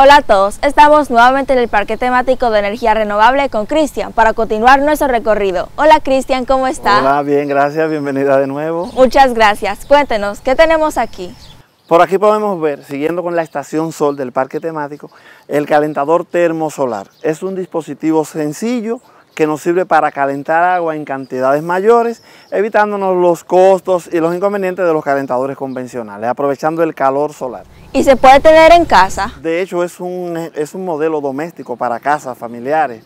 Hola a todos, estamos nuevamente en el Parque Temático de Energía Renovable con Cristian para continuar nuestro recorrido. Hola Cristian, ¿cómo está? Hola, bien, gracias, bienvenida de nuevo. Muchas gracias. Cuéntenos, ¿qué tenemos aquí? Por aquí podemos ver, siguiendo con la estación Sol del Parque Temático, el calentador termosolar. Es un dispositivo sencillo, que nos sirve para calentar agua en cantidades mayores, evitándonos los costos y los inconvenientes de los calentadores convencionales, aprovechando el calor solar. ¿Y se puede tener en casa? De hecho, es un, es un modelo doméstico para casas familiares.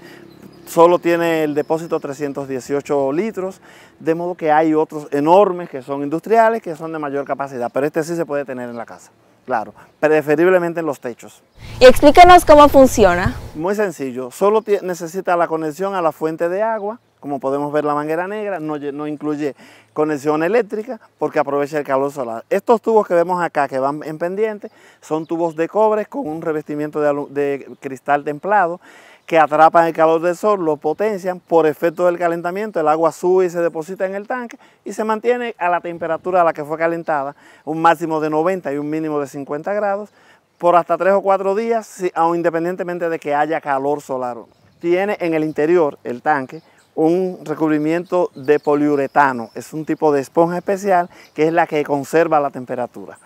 Solo tiene el depósito 318 litros, de modo que hay otros enormes que son industriales, que son de mayor capacidad, pero este sí se puede tener en la casa claro, preferiblemente en los techos. Y explícanos cómo funciona. Muy sencillo, solo necesita la conexión a la fuente de agua, como podemos ver la manguera negra, no, incluye conexión eléctrica porque aprovecha el calor solar. Estos tubos que vemos acá que van en pendiente son tubos de cobre con un revestimiento de cristal templado que atrapan el calor del sol, lo potencian, por efecto del calentamiento el agua sube y se deposita en el tanque y se mantiene a la temperatura a la que fue calentada, un máximo de 90 y un mínimo de 50 grados, por hasta 3 o 4 días, independientemente de que haya calor solar. Tiene en el interior el tanque un recubrimiento de poliuretano, es un tipo de esponja especial que es la que conserva la temperatura.